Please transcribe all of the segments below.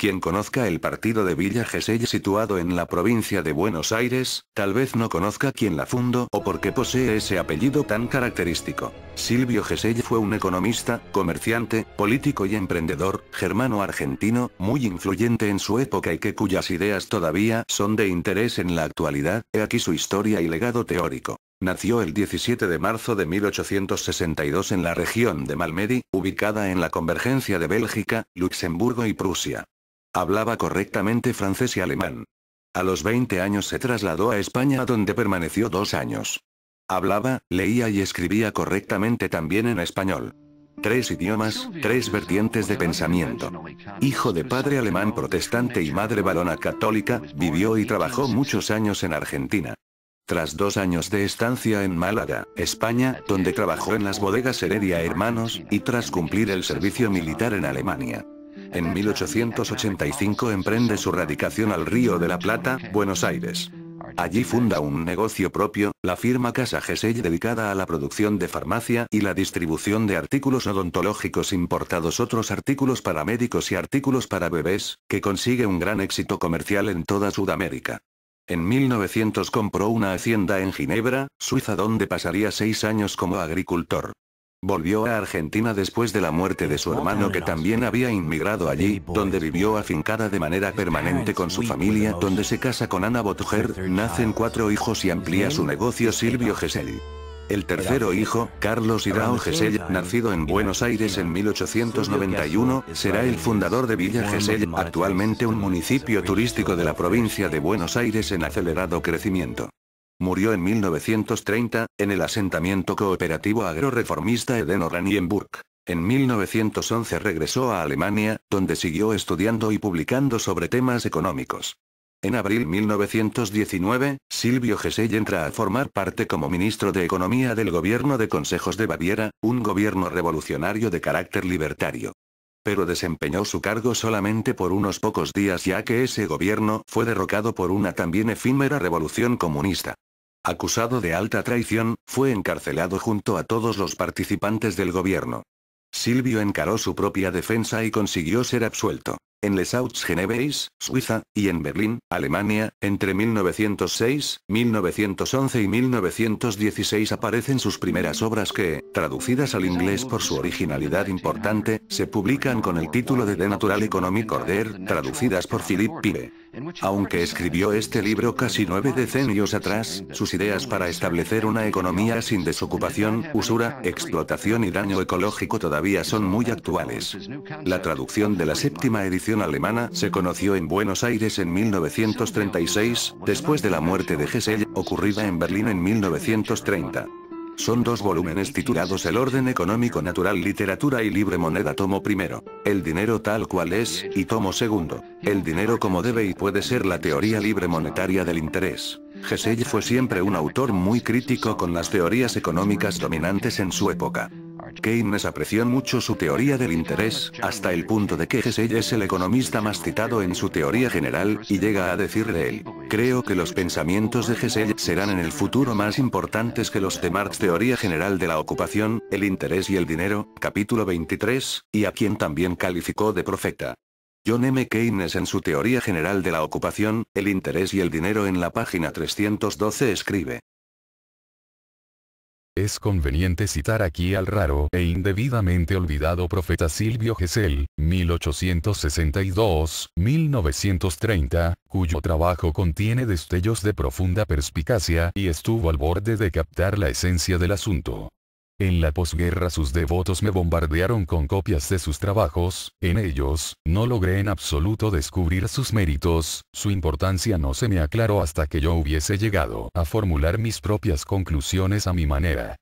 Quien conozca el partido de Villa Gesell situado en la provincia de Buenos Aires, tal vez no conozca quién la fundó o por qué posee ese apellido tan característico. Silvio Gesell fue un economista, comerciante, político y emprendedor, germano argentino, muy influyente en su época y que cuyas ideas todavía son de interés en la actualidad, he aquí su historia y legado teórico. Nació el 17 de marzo de 1862 en la región de Malmedy, ubicada en la convergencia de Bélgica, Luxemburgo y Prusia. Hablaba correctamente francés y alemán. A los 20 años se trasladó a España donde permaneció dos años. Hablaba, leía y escribía correctamente también en español. Tres idiomas, tres vertientes de pensamiento. Hijo de padre alemán protestante y madre varona católica, vivió y trabajó muchos años en Argentina. Tras dos años de estancia en Málaga, España, donde trabajó en las bodegas Heredia Hermanos, y tras cumplir el servicio militar en Alemania, en 1885 emprende su radicación al Río de la Plata, Buenos Aires. Allí funda un negocio propio, la firma Casa Gesell dedicada a la producción de farmacia y la distribución de artículos odontológicos importados otros artículos para médicos y artículos para bebés, que consigue un gran éxito comercial en toda Sudamérica. En 1900 compró una hacienda en Ginebra, Suiza donde pasaría seis años como agricultor. Volvió a Argentina después de la muerte de su hermano que también había inmigrado allí, donde vivió afincada de manera permanente con su familia, donde se casa con Ana Botger, nacen cuatro hijos y amplía su negocio Silvio Gesell. El tercero hijo, Carlos hidalgo Gesell, nacido en Buenos Aires en 1891, será el fundador de Villa Gesell, actualmente un municipio turístico de la provincia de Buenos Aires en acelerado crecimiento. Murió en 1930, en el asentamiento cooperativo agroreformista Eden En 1911 regresó a Alemania, donde siguió estudiando y publicando sobre temas económicos. En abril 1919, Silvio Gesell entra a formar parte como ministro de Economía del gobierno de Consejos de Baviera, un gobierno revolucionario de carácter libertario. Pero desempeñó su cargo solamente por unos pocos días ya que ese gobierno fue derrocado por una también efímera revolución comunista. Acusado de alta traición, fue encarcelado junto a todos los participantes del gobierno. Silvio encaró su propia defensa y consiguió ser absuelto en Les Hauts Suiza, y en Berlín, Alemania, entre 1906, 1911 y 1916 aparecen sus primeras obras que, traducidas al inglés por su originalidad importante, se publican con el título de The Natural Economic Order, traducidas por Philip Pibe. Aunque escribió este libro casi nueve decenios atrás, sus ideas para establecer una economía sin desocupación, usura, explotación y daño ecológico todavía son muy actuales. La traducción de la séptima edición Alemana se conoció en Buenos Aires en 1936, después de la muerte de Gesell, ocurrida en Berlín en 1930. Son dos volúmenes titulados El orden económico natural literatura y libre moneda tomo primero, El dinero tal cual es, y tomo segundo, El dinero como debe y puede ser la teoría libre monetaria del interés. Gesell fue siempre un autor muy crítico con las teorías económicas dominantes en su época. Keynes apreció mucho su teoría del interés, hasta el punto de que jesse es el economista más citado en su teoría general, y llega a decir él, creo que los pensamientos de jesse serán en el futuro más importantes que los de Marx Teoría General de la Ocupación, el Interés y el Dinero, capítulo 23, y a quien también calificó de profeta. John M. Keynes en su Teoría General de la Ocupación, el Interés y el Dinero en la página 312 escribe, es conveniente citar aquí al raro e indebidamente olvidado profeta Silvio Gesell, 1862-1930, cuyo trabajo contiene destellos de profunda perspicacia y estuvo al borde de captar la esencia del asunto. En la posguerra sus devotos me bombardearon con copias de sus trabajos, en ellos, no logré en absoluto descubrir sus méritos, su importancia no se me aclaró hasta que yo hubiese llegado a formular mis propias conclusiones a mi manera.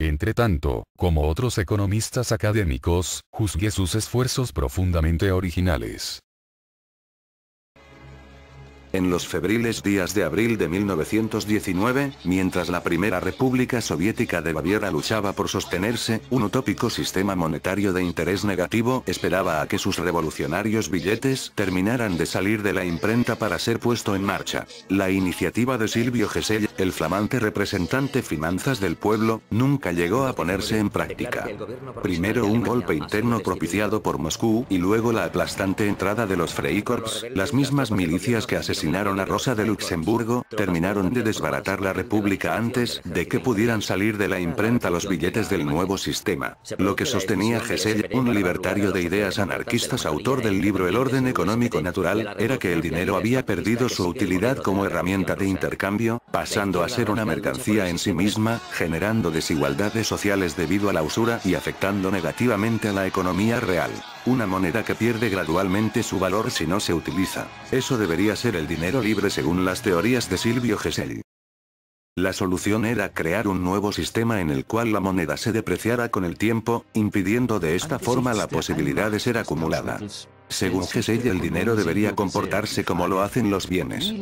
Entre tanto, como otros economistas académicos, juzgué sus esfuerzos profundamente originales. En los febriles días de abril de 1919, mientras la Primera República Soviética de Baviera luchaba por sostenerse, un utópico sistema monetario de interés negativo esperaba a que sus revolucionarios billetes terminaran de salir de la imprenta para ser puesto en marcha. La iniciativa de Silvio Gesell, el flamante representante finanzas del pueblo, nunca llegó a ponerse en práctica. Primero un golpe interno propiciado por Moscú y luego la aplastante entrada de los Freikorps, las mismas milicias que asesinaron asesinaron a Rosa de Luxemburgo, terminaron de desbaratar la república antes de que pudieran salir de la imprenta los billetes del nuevo sistema. Lo que sostenía Gesell, un libertario de ideas anarquistas autor del libro El orden económico natural, era que el dinero había perdido su utilidad como herramienta de intercambio, pasando a ser una mercancía en sí misma, generando desigualdades sociales debido a la usura y afectando negativamente a la economía real. Una moneda que pierde gradualmente su valor si no se utiliza. Eso debería ser el dinero libre según las teorías de Silvio Gesell. La solución era crear un nuevo sistema en el cual la moneda se depreciara con el tiempo, impidiendo de esta forma la posibilidad de ser acumulada. Según Gesell el dinero debería comportarse como lo hacen los bienes.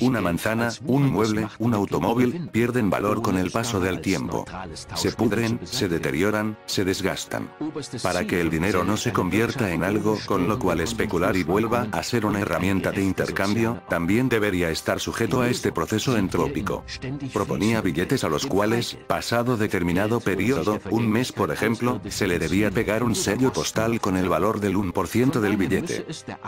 Una manzana, un mueble, un automóvil, pierden valor con el paso del tiempo. Se pudren, se deterioran, se desgastan. Este Para que el dinero no se convierta en algo con lo cual especular y vuelva a ser una herramienta de este intercambio, también debería estar sujeto a este proceso entrópico. Proponía billetes a los cuales, pasado determinado periodo, un mes por ejemplo, se le debía pegar un sello postal con el valor del 1% del billete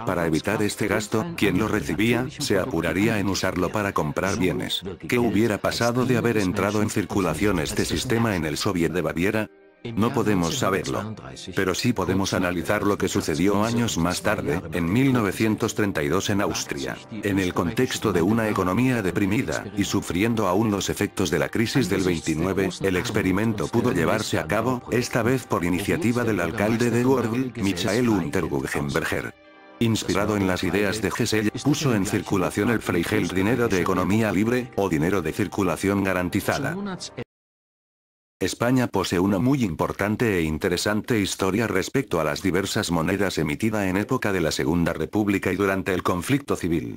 para evitar este gasto, quien lo recibía, se apuraría en usarlo para comprar bienes. ¿Qué hubiera pasado de haber entrado en circulación este sistema en el Soviet de Baviera? No podemos saberlo. Pero sí podemos analizar lo que sucedió años más tarde, en 1932 en Austria, en el contexto de una economía deprimida, y sufriendo aún los efectos de la crisis del 29, el experimento pudo llevarse a cabo, esta vez por iniciativa del alcalde de Wörgl, Michael Untergugenberger. Inspirado en las ideas de Gesell, puso en circulación el Freigel dinero de economía libre, o dinero de circulación garantizada. España posee una muy importante e interesante historia respecto a las diversas monedas emitida en época de la Segunda República y durante el conflicto civil.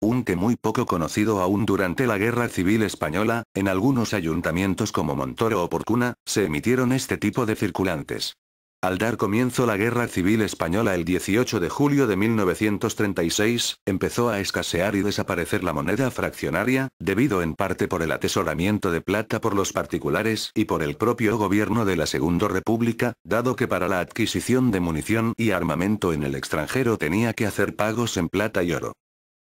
Un que muy poco conocido aún durante la Guerra Civil Española, en algunos ayuntamientos como Montoro o Porcuna, se emitieron este tipo de circulantes. Al dar comienzo la Guerra Civil Española el 18 de julio de 1936, empezó a escasear y desaparecer la moneda fraccionaria, debido en parte por el atesoramiento de plata por los particulares y por el propio gobierno de la Segunda República, dado que para la adquisición de munición y armamento en el extranjero tenía que hacer pagos en plata y oro.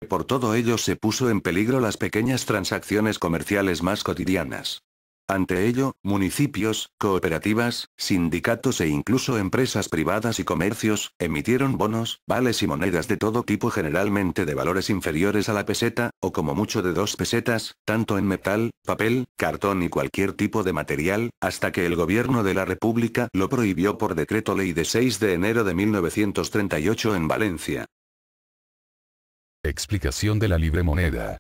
Por todo ello se puso en peligro las pequeñas transacciones comerciales más cotidianas. Ante ello, municipios, cooperativas, sindicatos e incluso empresas privadas y comercios, emitieron bonos, vales y monedas de todo tipo generalmente de valores inferiores a la peseta, o como mucho de dos pesetas, tanto en metal, papel, cartón y cualquier tipo de material, hasta que el gobierno de la República lo prohibió por decreto ley de 6 de enero de 1938 en Valencia. Explicación de la libre moneda.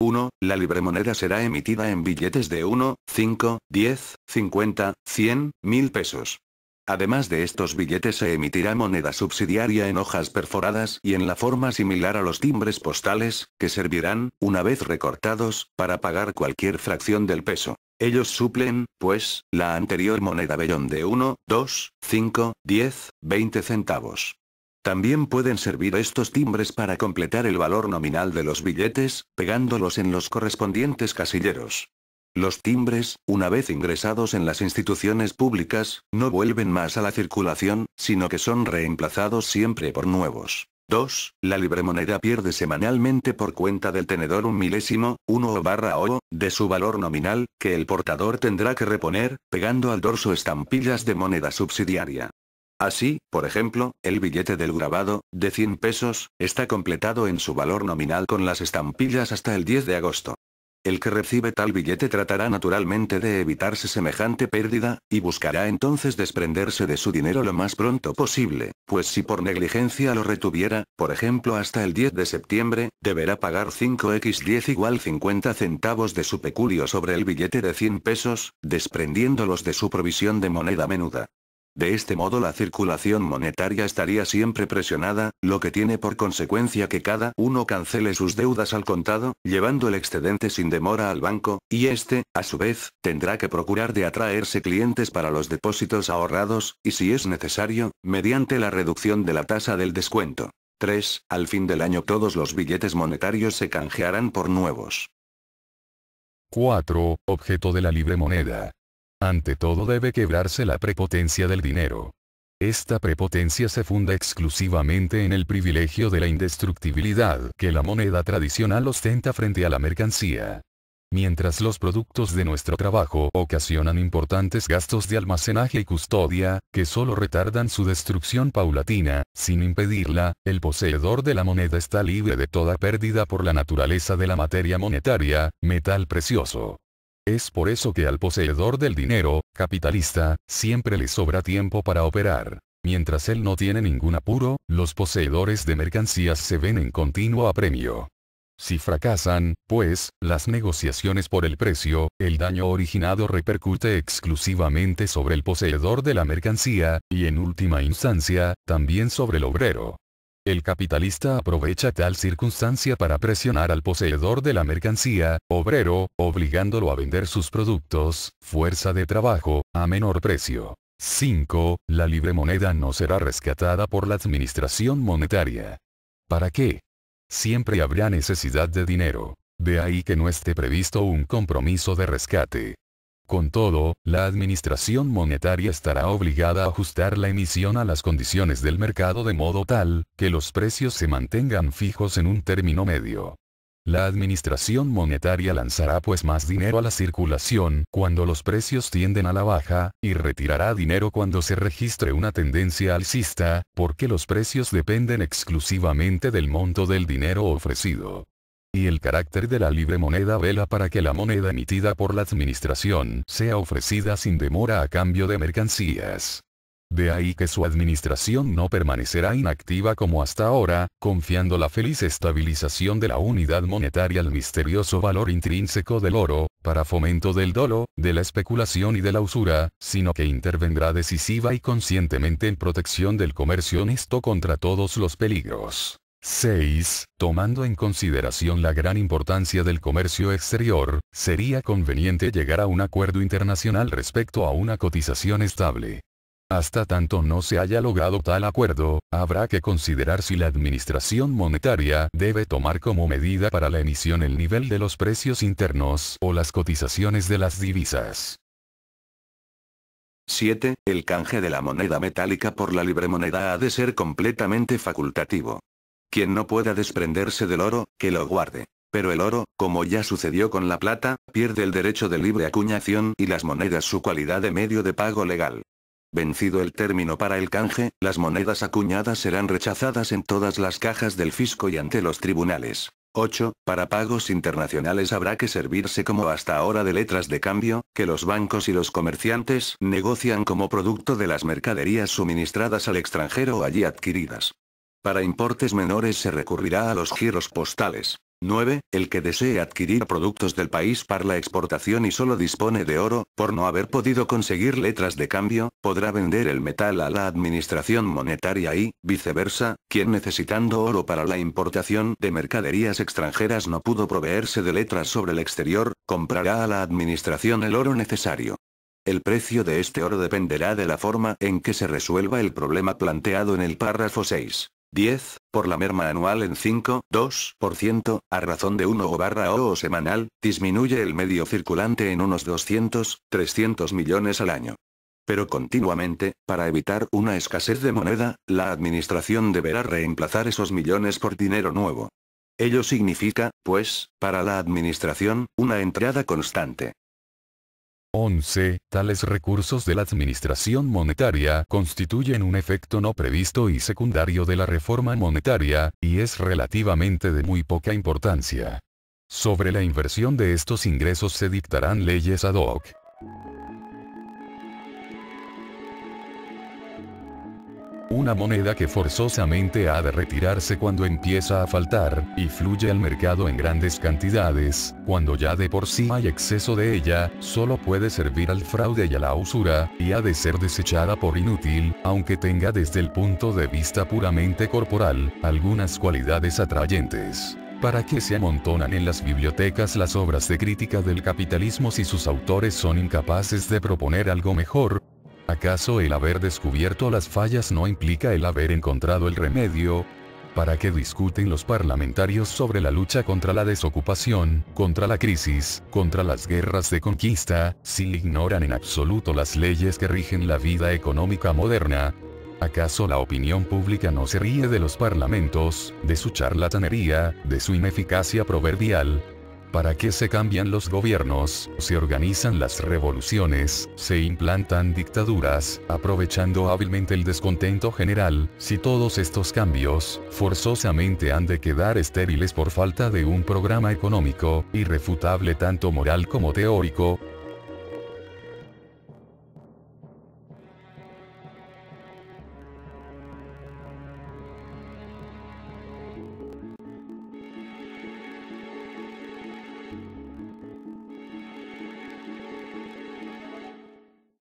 1, la libre moneda será emitida en billetes de 1, 5, 10, 50, 100, 1000 pesos. Además de estos billetes se emitirá moneda subsidiaria en hojas perforadas y en la forma similar a los timbres postales, que servirán, una vez recortados, para pagar cualquier fracción del peso. Ellos suplen, pues, la anterior moneda bellón de 1, 2, 5, 10, 20 centavos. También pueden servir estos timbres para completar el valor nominal de los billetes, pegándolos en los correspondientes casilleros. Los timbres, una vez ingresados en las instituciones públicas, no vuelven más a la circulación, sino que son reemplazados siempre por nuevos. 2. La libre moneda pierde semanalmente por cuenta del tenedor un milésimo, 1 o barra o, de su valor nominal, que el portador tendrá que reponer, pegando al dorso estampillas de moneda subsidiaria. Así, por ejemplo, el billete del grabado, de 100 pesos, está completado en su valor nominal con las estampillas hasta el 10 de agosto. El que recibe tal billete tratará naturalmente de evitarse semejante pérdida, y buscará entonces desprenderse de su dinero lo más pronto posible, pues si por negligencia lo retuviera, por ejemplo hasta el 10 de septiembre, deberá pagar 5x10 igual 50 centavos de su peculio sobre el billete de 100 pesos, desprendiéndolos de su provisión de moneda menuda. De este modo la circulación monetaria estaría siempre presionada, lo que tiene por consecuencia que cada uno cancele sus deudas al contado, llevando el excedente sin demora al banco, y este, a su vez, tendrá que procurar de atraerse clientes para los depósitos ahorrados, y si es necesario, mediante la reducción de la tasa del descuento. 3. Al fin del año todos los billetes monetarios se canjearán por nuevos. 4. Objeto de la libre moneda. Ante todo debe quebrarse la prepotencia del dinero. Esta prepotencia se funda exclusivamente en el privilegio de la indestructibilidad que la moneda tradicional ostenta frente a la mercancía. Mientras los productos de nuestro trabajo ocasionan importantes gastos de almacenaje y custodia, que solo retardan su destrucción paulatina, sin impedirla, el poseedor de la moneda está libre de toda pérdida por la naturaleza de la materia monetaria, metal precioso. Es por eso que al poseedor del dinero, capitalista, siempre le sobra tiempo para operar. Mientras él no tiene ningún apuro, los poseedores de mercancías se ven en continuo apremio. Si fracasan, pues, las negociaciones por el precio, el daño originado repercute exclusivamente sobre el poseedor de la mercancía, y en última instancia, también sobre el obrero. El capitalista aprovecha tal circunstancia para presionar al poseedor de la mercancía, obrero, obligándolo a vender sus productos, fuerza de trabajo, a menor precio. 5. La libre moneda no será rescatada por la administración monetaria. ¿Para qué? Siempre habrá necesidad de dinero. De ahí que no esté previsto un compromiso de rescate. Con todo, la administración monetaria estará obligada a ajustar la emisión a las condiciones del mercado de modo tal, que los precios se mantengan fijos en un término medio. La administración monetaria lanzará pues más dinero a la circulación cuando los precios tienden a la baja, y retirará dinero cuando se registre una tendencia alcista, porque los precios dependen exclusivamente del monto del dinero ofrecido y el carácter de la libre moneda vela para que la moneda emitida por la administración sea ofrecida sin demora a cambio de mercancías. De ahí que su administración no permanecerá inactiva como hasta ahora, confiando la feliz estabilización de la unidad monetaria al misterioso valor intrínseco del oro, para fomento del dolo, de la especulación y de la usura, sino que intervendrá decisiva y conscientemente en protección del comercio honesto contra todos los peligros. 6. Tomando en consideración la gran importancia del comercio exterior, sería conveniente llegar a un acuerdo internacional respecto a una cotización estable. Hasta tanto no se haya logrado tal acuerdo, habrá que considerar si la administración monetaria debe tomar como medida para la emisión el nivel de los precios internos o las cotizaciones de las divisas. 7. El canje de la moneda metálica por la libre moneda ha de ser completamente facultativo. Quien no pueda desprenderse del oro, que lo guarde. Pero el oro, como ya sucedió con la plata, pierde el derecho de libre acuñación y las monedas su cualidad de medio de pago legal. Vencido el término para el canje, las monedas acuñadas serán rechazadas en todas las cajas del fisco y ante los tribunales. 8. Para pagos internacionales habrá que servirse como hasta ahora de letras de cambio, que los bancos y los comerciantes negocian como producto de las mercaderías suministradas al extranjero o allí adquiridas. Para importes menores se recurrirá a los giros postales. 9. El que desee adquirir productos del país para la exportación y solo dispone de oro, por no haber podido conseguir letras de cambio, podrá vender el metal a la administración monetaria y, viceversa, quien necesitando oro para la importación de mercaderías extranjeras no pudo proveerse de letras sobre el exterior, comprará a la administración el oro necesario. El precio de este oro dependerá de la forma en que se resuelva el problema planteado en el párrafo 6. 10, por la merma anual en 5,2%, a razón de 1 o barra o, o semanal, disminuye el medio circulante en unos 200, 300 millones al año. Pero continuamente, para evitar una escasez de moneda, la administración deberá reemplazar esos millones por dinero nuevo. Ello significa, pues, para la administración, una entrada constante. 11. Tales recursos de la administración monetaria constituyen un efecto no previsto y secundario de la reforma monetaria, y es relativamente de muy poca importancia. Sobre la inversión de estos ingresos se dictarán leyes ad hoc. Una moneda que forzosamente ha de retirarse cuando empieza a faltar, y fluye al mercado en grandes cantidades, cuando ya de por sí hay exceso de ella, solo puede servir al fraude y a la usura, y ha de ser desechada por inútil, aunque tenga desde el punto de vista puramente corporal, algunas cualidades atrayentes. ¿Para qué se amontonan en las bibliotecas las obras de crítica del capitalismo si sus autores son incapaces de proponer algo mejor? ¿Acaso el haber descubierto las fallas no implica el haber encontrado el remedio? ¿Para qué discuten los parlamentarios sobre la lucha contra la desocupación, contra la crisis, contra las guerras de conquista, si ignoran en absoluto las leyes que rigen la vida económica moderna? ¿Acaso la opinión pública no se ríe de los parlamentos, de su charlatanería, de su ineficacia proverbial, ¿Para qué se cambian los gobiernos? Se organizan las revoluciones, se implantan dictaduras, aprovechando hábilmente el descontento general, si todos estos cambios, forzosamente han de quedar estériles por falta de un programa económico, irrefutable tanto moral como teórico,